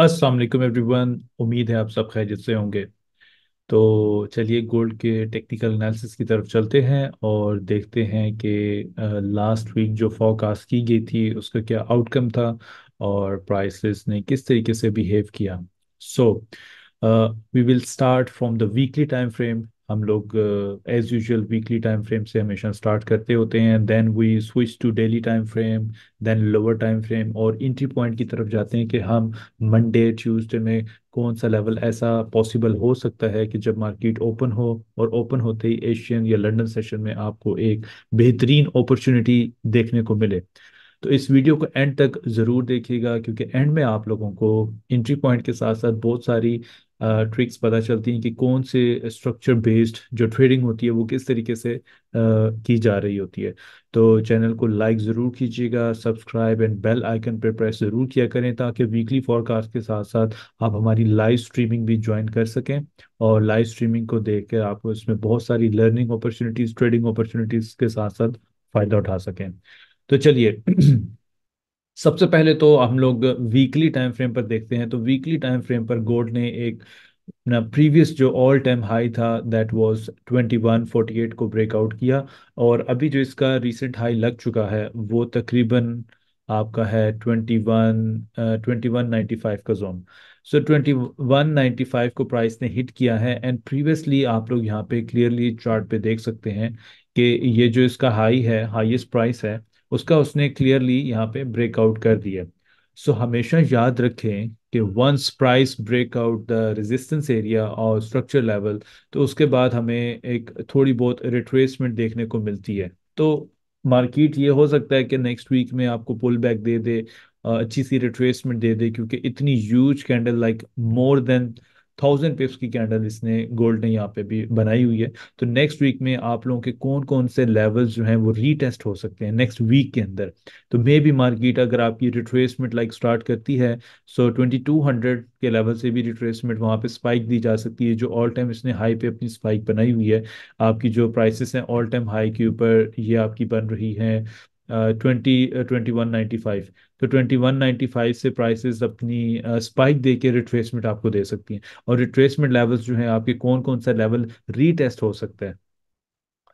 अस्सलाम एवरीवन उम्मीद है आप सब खैरियत से होंगे तो चलिए गोल्ड के टेक्निकल एनालिसिस की तरफ चलते हैं और देखते हैं कि लास्ट वीक जो फॉरकास्ट की गई थी उसका क्या आउटकम था और प्राइसेस ने किस तरीके से बिहेव किया so we will start from the weekly time frame हम लोग as usual weekly time frame से हमेशा स्टार्ट करते होते हैं then we switch to daily time frame then lower time frame और इंट्री पॉइंट की तरफ जाते हैं कि हम मंडे ट्यूसडे में कौन सा लेवल ऐसा पॉसिबल हो सकता है कि जब मार्केट ओपन हो और ओपन होते ही एशियन या लंडन सेशन में आपको एक बेहतरीन अपॉर्चुनिटी देखने को मिले तो इस वीडियो को एंड तक ज़रूर देखिएगा क्योंकि एंड में आप लोगों को एंट्री पॉइंट के साथ साथ बहुत सारी ट्रिक्स पता चलती हैं कि कौन से स्ट्रक्चर बेस्ड जो ट्रेडिंग होती है वो किस तरीके से आ, की जा रही होती है तो चैनल को लाइक ज़रूर कीजिएगा सब्सक्राइब एंड बेल आइकन पर प्रेस ज़रूर किया करें ताकि वीकली फॉरकास्ट के साथ साथ आप हमारी लाइव स्ट्रीमिंग भी ज्वाइन कर सकें और लाइव स्ट्रीमिंग को देख कर आपको इसमें बहुत सारी लर्निंग अपॉर्चुनिटीज़ ट्रेडिंग अपॉर्चुनिटीज़ के साथ साथ फ़ायदा उठा सकें तो चलिए सबसे पहले तो हम लोग वीकली टाइम फ्रेम पर देखते हैं तो वीकली टाइम फ्रेम पर गोल्ड ने एक अपना प्रीवियस जो ऑल टाइम हाई था दैट वाज 2148 को ब्रेकआउट किया और अभी जो इसका रीसेंट हाई लग चुका है वो तकरीबन आपका है 21 2195 का जोन सो ट्वेंटी वन को प्राइस ने हिट किया है एंड प्रीवियसली आप लोग यहाँ पे क्लियरली चार्ट पे देख सकते हैं कि ये जो इसका हाई है हाईएस्ट प्राइस है उसका उसने क्लियरली यहाँ पे ब्रेकआउट कर दिया सो so, हमेशा याद रखें कि once price breakout the resistance area और स्ट्रक्चर लेवल तो उसके बाद हमें एक थोड़ी बहुत रिट्रेसमेंट देखने को मिलती है तो मार्केट ये हो सकता है कि नेक्स्ट वीक में आपको पुल बैक दे दे अच्छी सी रिट्रेसमेंट दे दे क्योंकि इतनी huge candle like more than thousand pips की कैंडल इसने गोल्ड ने यहाँ पे भी बनाई हुई है तो नेक्स्ट वीक में आप लोगों के कौन कौन से लेवल्स जो हैं वो रीटेस्ट हो सकते हैं नेक्स्ट वीक के अंदर तो मे बी मार्केट अगर आपकी रिट्रेसमेंट लाइक स्टार्ट करती है सो ट्वेंटी टू हंड्रेड के लेवल से भी रिट्रेसमेंट वहाँ पे स्पाइक दी जा सकती है जो ऑल टाइम इसने हाई पे अपनी स्पाइक बनाई हुई है आपकी जो प्राइसेस हैं ऑल टाइम हाई के ऊपर ये आपकी बन रही हैं twenty twenty one ninety five तो ट्वेंटी वन नाइन्टी फाइव से प्राइसेस अपनी स्पाइक uh, दे के रिट्रेसमेंट आपको दे सकती हैं और रिट्रेसमेंट लेवल्स जो है आपके कौन कौन सा लेवल रीटेस्ट हो सकता है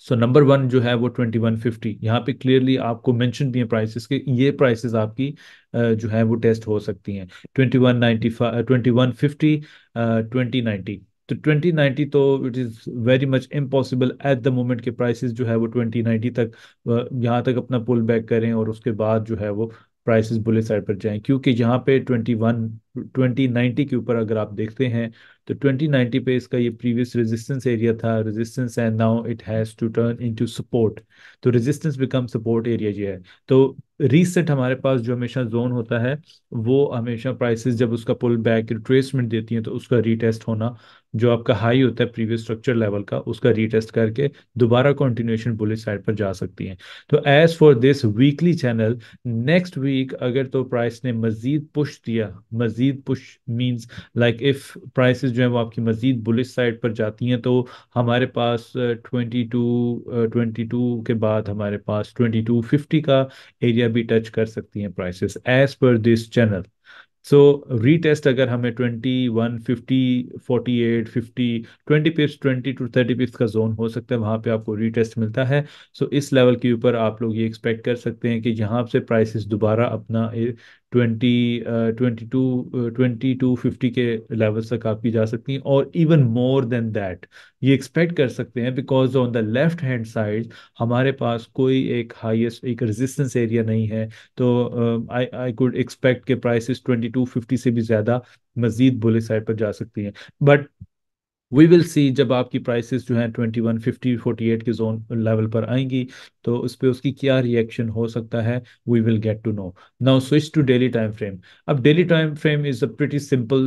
सो नंबर वन जो है वो ट्वेंटी वन फिफ्टी यहाँ पे क्लियरली आपको मेंशन भी है प्राइसेस के ये प्राइसेस आपकी uh, जो है वो टेस्ट हो सकती हैं twenty one ninety five twenty one fifty twenty ninety तो 2090 तो it is very much impossible at the moment के प्राइसेस जो है वो 2090 तक यहाँ तक अपना पुल बैक करें और उसके बाद जो है वो प्राइसेस बुले साइड पर जाएं क्योंकि यहाँ पे 21 2090 के ऊपर अगर आप देखते हैं तो 2090 पे इसका ये प्रीवियस रेजिस्टेंस एरिया था resistance and now it has to turn into support तो रेजिस्टेंस बिकम सपोर्ट एरिया ये है तो रीसेंट हमारे पास जो हमेशा जोन होता है वो हमेशा प्राइसेस जब उसका पुल बैक रिट्रेसमेंट देती हैं तो उसका रीटेस्ट होना जो आपका हाई होता है प्रीवियस स्ट्रक्चर लेवल का उसका रीटेस्ट करके दोबारा कंटिन्यूएशन बुलिश साइड पर जा सकती हैं तो as for this weekly channel next week अगर तो प्राइस ने मजीद पुश दिया मजीद मजीद push means like if prices जो है वो आपकी मजीद बुलिश साइड पर जाती हैं तो हमारे पास ट्वेंटी टू ट्वेंटी टू के बाद हमारे पास ट्वेंटी टू फिफ्टी का एरिया भी टच कर सकती हैं prices as per this channel so retest अगर हमें twenty one fifty forty eight fifty twenty pips twenty two thirty pips का जोन हो सकता है वहाँ पे आपको रीटेस्ट मिलता है सो so, इस लेवल के ऊपर आप लोग ये एक्सपेक्ट कर सकते हैं कि यहाँ से प्राइसेस दोबारा अपना twenty twenty two twenty two fifty के लेवल तक आपकी जा सकती हैं और इवन मोर देन दैट ये एक्सपेक्ट कर सकते हैं because on the left hand side हमारे पास कोई एक हाईएस्ट एक रेजिस्टेंस एरिया नहीं है तो आई आई कुड एक्सपेक्ट के प्राइसेस ट्वेंटी टू फिफ्टी से भी ज़्यादा मजीद बुलिस साइड पर जा सकती हैं बट वी विल सी जब आपकी प्राइसेस जो हैं twenty one fifty forty eight के जोन लेवल पर आएंगी तो उस पर उसकी क्या रिएक्शन हो सकता है we will get to know now switch to daily time frame अब daily time frame is a pretty simple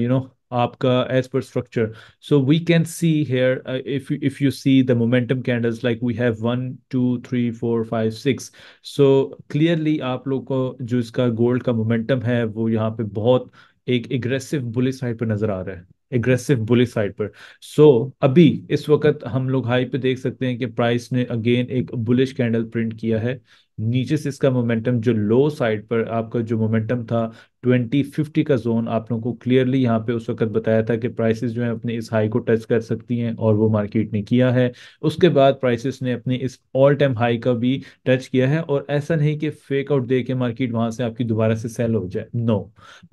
you know आपका as per structure so we can see here if if you, if you see the momentum candles like we have one two three four five आप लोग को जो इसका gold का momentum है वो यहाँ पे बहुत एक एग्रेसिव बुलिस साइड पर नजर आ रहा है एग्रेसिव बुलिस साइड पर सो so, अभी इस वक्त हम लोग हाई पे देख सकते हैं कि प्राइस ने अगेन एक बुलिश कैंडल प्रिंट किया है नीचे से इसका मोमेंटम जो लो साइड पर आपका जो मोमेंटम था ट्वेंटी फिफ्टी का जोन आप लोगों को क्लियरली यहाँ पे उस वक्त बताया था कि प्राइसेस जो है अपने इस हाई को टच कर सकती हैं और वो मार्केट ने किया है उसके बाद प्राइसेस ने अपने इस ऑल टाइम हाई का भी टच किया है और ऐसा नहीं कि फेक आउट दे के मार्केट वहां से आपकी दोबारा से सेल हो जाए नो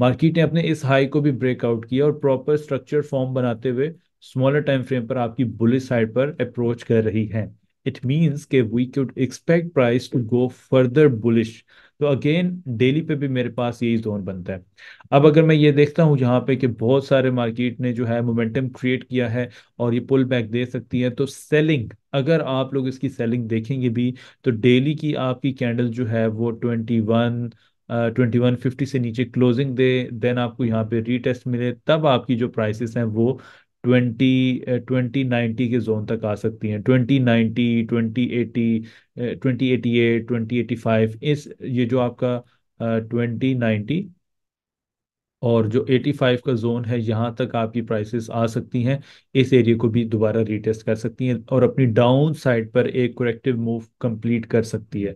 मार्केट ने अपने इस हाई को भी ब्रेकआउट किया और प्रॉपर स्ट्रक्चर फॉर्म बनाते हुए स्मॉलर टाइम फ्रेम पर आपकी बुलिस साइड पर अप्रोच कर रही है इट मीन्स के we could expect price to go further bullish तो अगेन डेली पे भी मेरे पास यही जोन बनता है अब अगर मैं ये देखता हूँ जहाँ पे कि बहुत सारे मार्केट ने जो है मोमेंटम क्रिएट किया है और ये पुल बैक दे सकती है तो सेलिंग अगर आप लोग इसकी सेलिंग देखेंगे भी तो डेली की आपकी कैंडल जो है वो twenty one twenty one fifty से नीचे क्लोजिंग दे देन आपको यहाँ पे रीटेस्ट मिले तब आपकी जो प्राइसेस हैं वो ट्वेंटी ट्वेंटी नाइन्टी के जोन तक आ सकती हैं twenty ninety twenty eighty twenty eighty eight twenty eighty five इस ये जो आपका ट्वेंटी नाइन्टी और जो 85 का जोन है यहाँ तक आपकी प्राइसेस आ सकती हैं इस एरिया को भी दोबारा रीटेस्ट कर सकती हैं और अपनी डाउन साइड पर एक करेक्टिव मूव कंप्लीट कर सकती है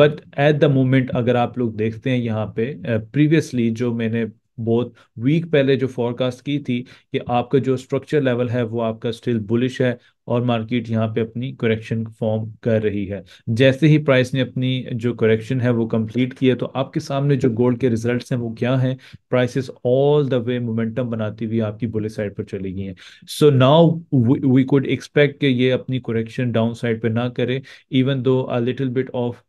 बट एट द मोमेंट अगर आप लोग देखते हैं यहाँ पे प्रीवियसली जो मैंने बहुत वीक पहले जो फॉरकास्ट की थी कि आपका जो स्ट्रक्चर लेवल है वो आपका स्टिल बुलिश है और मार्केट यहाँ पे अपनी करेक्शन फॉर्म कर रही है जैसे ही प्राइस ने अपनी जो करेक्शन है वो कंप्लीट की है तो आपके सामने जो गोल्ड के रिजल्ट्स हैं वो क्या हैं prices all the way momentum बनाती हुई आपकी बुले साइड पर चली गई हैं so now we could expect कि ये अपनी करेक्शन डाउन साइड पर ना करे even though a little bit of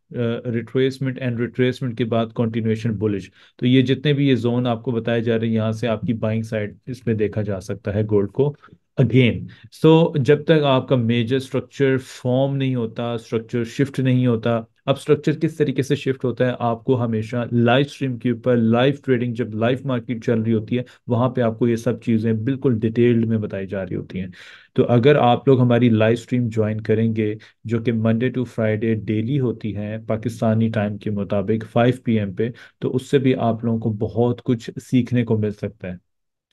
retracement and retracement के बाद कॉन्टिन्यूएशन बुलिश तो ये जितने भी ये जोन आपको बताए जा रहे हैं यहाँ से आपकी बाइंग साइड इसमें देखा जा सकता है गोल्ड को अगेन सो so, जब तक आपका मेजर स्ट्रक्चर फॉर्म नहीं होता स्ट्रक्चर शिफ्ट नहीं होता अब स्ट्रक्चर किस तरीके से शिफ्ट होता है आपको हमेशा लाइव स्ट्रीम के ऊपर लाइव ट्रेडिंग जब लाइव मार्केट चल रही होती है वहां पे आपको ये सब चीज़ें बिल्कुल डिटेल्ड में बताई जा रही होती हैं तो अगर आप लोग हमारी लाइव स्ट्रीम ज्वाइन करेंगे जो कि मंडे टू फ्राइडे डेली होती है पाकिस्तानी टाइम के मुताबिक 5 पीएम पे तो उससे भी आप लोगों को बहुत कुछ सीखने को मिल सकता है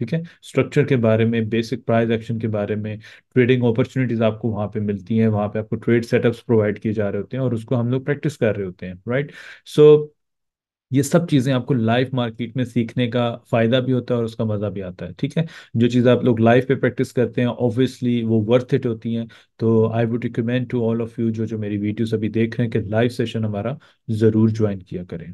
ठीक है स्ट्रक्चर के बारे में बेसिक प्राइस एक्शन के बारे में ट्रेडिंग अपॉर्चुनिटीज आपको वहां पे मिलती हैं वहां पे आपको ट्रेड सेटअप्स प्रोवाइड किए जा रहे होते हैं और उसको हम लोग प्रैक्टिस कर रहे होते हैं राइट सो so, ये सब चीज़ें आपको लाइव मार्केट में सीखने का फ़ायदा भी होता है और उसका मज़ा भी आता है ठीक है जो चीज़ें आप लोग लाइव पे प्रैक्टिस करते हैं ऑब्वियसली वो वर्थ इट होती हैं तो I would recommend to all of you जो जो मेरी वीडियोस अभी देख रहे हैं कि लाइव सेशन हमारा ज़रूर ज्वाइन किया करें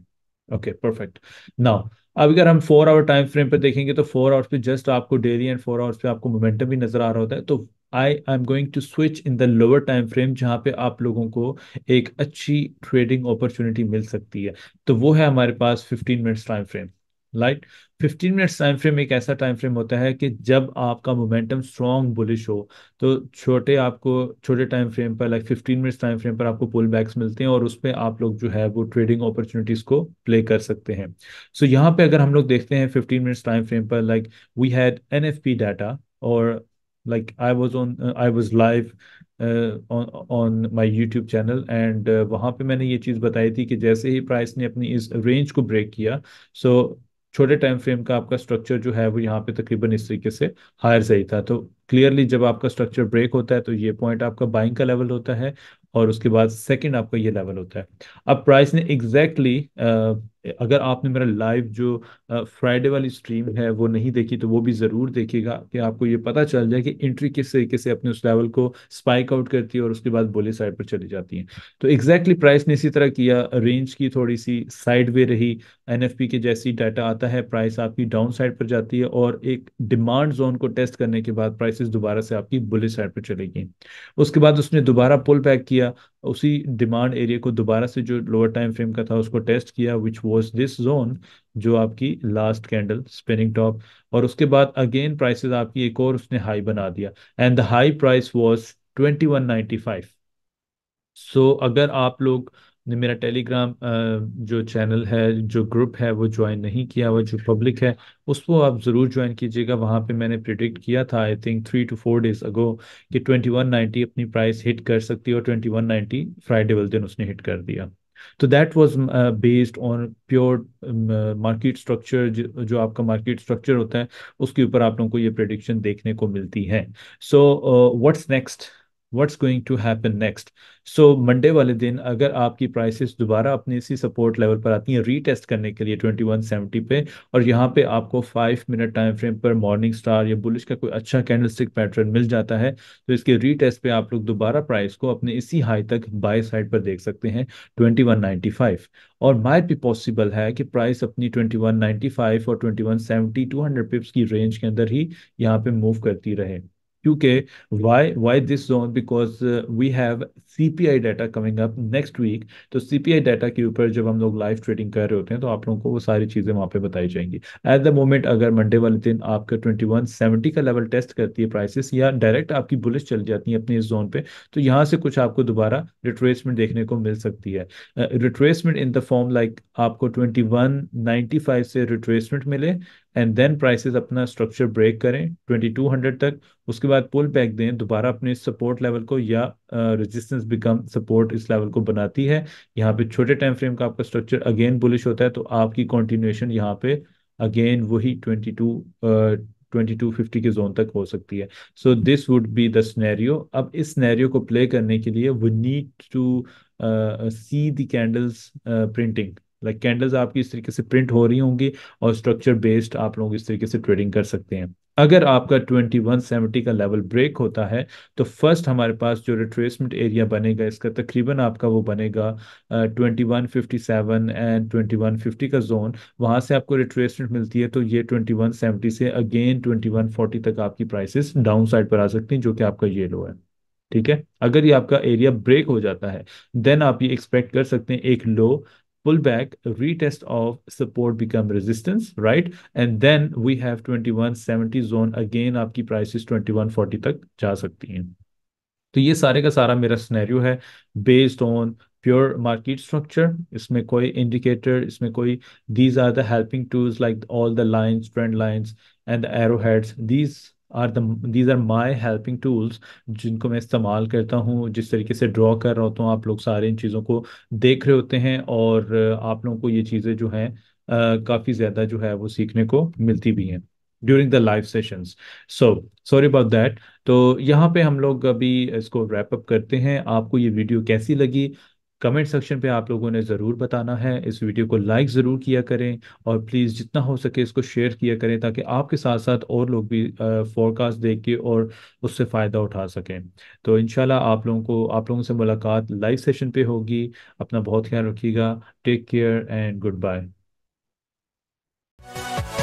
ओके परफेक्ट नाउ अब अगर हम फोर आवर टाइम फ्रेम पर देखेंगे तो फोर आवर्स पे जस्ट आपको डेली एंड फोर आवर्स पे आपको मोमेंटम भी नजर आ रहा होता है तो I I am going to switch in the lower time frame जहाँ पे आप लोगों को एक अच्छी ट्रेडिंग अपॉर्चुनिटी मिल सकती है तो वो है हमारे पास fifteen minutes time frame right fifteen minutes time frame एक ऐसा टाइम फ्रेम होता है कि जब आपका मोमेंटम स्ट्रॉन्ग बुलिश हो तो छोटे आपको छोटे टाइम फ्रेम पर like fifteen minutes time frame पर आपको पुल बैक्स मिलते हैं और उस पर आप लोग जो है वो ट्रेडिंग अपॉर्चुनिटीज को प्ले कर सकते हैं सो so, यहाँ पे अगर हम लोग देखते हैं फिफ्टीन मिनट्स टाइम फ्रेम पर like we had N F P data और like I was on I was live on my YouTube channel and वहां पे मैंने ये चीज बताई थी कि जैसे ही प्राइस ने अपनी इस रेंज को ब्रेक किया सो so, छोटे टाइम फ्रेम का आपका स्ट्रक्चर जो है वो यहाँ पे तकरीबन इस तरीके से हायर सही था तो क्लियरली जब आपका स्ट्रक्चर ब्रेक होता है तो ये पॉइंट आपका बाइंग का लेवल होता है और उसके बाद सेकंड आपका ये लेवल होता है अब प्राइस ने एग्जैक्टली exactly, अगर आपने मेरा लाइव जो फ्राइडे वाली स्ट्रीम है वो नहीं देखी तो वो भी ज़रूर देखिएगा कि आपको ये पता चल जाए कि एंट्री किस तरीके से अपने उस लेवल को स्पाइक आउट करती है और उसके बाद बोले साइड पर चली जाती है तो एग्जैक्टली प्राइस ने इसी तरह किया रेंज की थोड़ी सी साइड वे रही एन के जैसी डाटा आता है प्राइस आपकी डाउन साइड पर जाती है और एक डिमांड जोन को टेस्ट करने के बाद प्राइसेस दोबारा से आपकी बुलिस साइड पर चली गई उसके बाद उसने दोबारा पुल बैक किया उसी डिमांड एरिया को दोबारा से जो लोअर टाइम फ्रेम का था उसको टेस्ट किया विच वो टूवर्ड्स दिस जोन जो आपकी लास्ट कैंडल स्पिनिंग टॉप और उसके बाद अगेन प्राइसेस आपकी एक और उसने हाई बना दिया and the high price was 2195 so so, अगर आप लोग ने मेरा टेलीग्राम जो चैनल है जो ग्रुप है वो ज्वाइन नहीं किया हुआ जो पब्लिक है उसको आप ज़रूर ज्वाइन कीजिएगा वहाँ पे मैंने प्रिडिक्ट किया था I think three two four days ago कि ट्वेंटी वन नाइन्टी अपनी प्राइस हिट कर सकती है और ट्वेंटी वन नाइन्टी फ्राइडे वाले दिन उसने हिट कर दिया तो that was based on pure market structure जो आपका मार्केट स्ट्रक्चर होता है उसके ऊपर आप लोगों को ये प्रडिक्शन देखने को मिलती है so what's next what's going to happen next so Monday वाले दिन अगर आपकी प्राइसेस दोबारा अपने इसी सपोर्ट लेवल पर आती हैं रीटेस्ट करने के लिए 2170 पे और यहाँ पे आपको फाइव मिनट टाइम फ्रेम पर मॉर्निंग स्टार या बुलिश का कोई अच्छा कैंडलस्टिक पैटर्न मिल जाता है तो इसके रीटेस्ट पे आप लोग दोबारा प्राइस को अपने इसी हाई तक बाय साइड पर देख सकते हैं 2195 और माइट भी पॉसिबल है कि प्राइस अपनी 2195 और 2170 200 पिप्स की रेंज के अंदर ही यहाँ पे मूव करती रहे why why this zone because we have C P I data coming up next week तो आई डाटा के ऊपर जब हम लोग लाइव ट्रेडिंग कर रहे होते हैं तो आप लोगों को वो सारी चीज़ें वहाँ पे बताई जाएंगी एट द मोमेंट अगर मंडे वाले दिन आपका सेवेंटी का लेवल टेस्ट करती है प्राइसेस या डायरेक्ट आपकी बुलिस चल जाती है अपने इस जोन पे तो यहाँ से कुछ आपको दोबारा रिट्रेसमेंट देखने को मिल सकती है retracement in the form like आपको ट्वेंटी वन फाइव से रिट्रेसमेंट मिले एंड देन प्राइसेस अपना स्ट्रक्चर ब्रेक करें 2200 तक उसके बाद पुल बैक दें दोबारा अपने सपोर्ट लेवल को या रेजिस्टेंस बिकम सपोर्ट इस लेवल को बनाती है यहाँ पे छोटे टाइम फ्रेम का आपका स्ट्रक्चर अगेन बुलिश होता है तो आपकी कॉन्टिन्यूएशन यहाँ पे अगेन वही twenty two twenty two fifty के जोन तक हो सकती है so this would be the scenario अब इस स्नैरियो को प्ले करने के लिए we need to see the candles printing like candles आपकी इस तरीके से प्रिंट हो रही होंगी और स्ट्रक्चर बेस्ड आप लोग इस तरीके से ट्रेडिंग कर सकते हैं अगर आपका 2170 का लेवल ब्रेक होता है तो फर्स्ट हमारे पास जो रिट्रेसमेंट एरिया बनेगा इसका तकरीबन आपका वो बनेगा twenty one fifty seven and twenty one fifty का जोन वहां से आपको रिट्रेसमेंट मिलती है तो ये ट्वेंटी वन सेवेंटी से अगेन ट्वेंटी वन फोर्टी तक आपकी प्राइसेस डाउन साइड पर आ सकती हैं जो कि आपका ये लो है ठीक है अगर ये आपका एरिया ब्रेक हो जाता है देन आप ये एक्सपेक्ट कर सकते हैं एक low pullback, retest of support become resistance, right? And then we have 2170 zone. Again, aapki prices 2140 tak ja sakti hain. So, this is my scenario based on pure market structure. Isme koi indicator, isme these are the helping tools like all the lines, trend lines, and the arrowheads. These are these are my helping tools जिनको मैं इस्तेमाल करता हूँ जिस तरीके से draw कर रहा होता हूँ आप लोग सारे इन चीज़ों को देख रहे होते हैं और आप लोगों को ये चीज़ें जो हैं काफ़ी ज़्यादा जो है वो सीखने को मिलती भी हैं during the live sessions so sorry about that तो यहाँ पे हम लोग अभी इसको रैप अप करते हैं आपको ये वीडियो कैसी लगी कमेंट सेक्शन पे आप लोगों ने ज़रूर बताना है इस वीडियो को लाइक ज़रूर किया करें और प्लीज़ जितना हो सके इसको शेयर किया करें ताकि आपके साथ साथ और लोग भी फॉरकास्ट देख के और उससे फ़ायदा उठा सकें तो इन आप लोगों को आप लोगों से मुलाकात लाइव सेशन पे होगी अपना बहुत ख्याल रखिएगा take care and good bye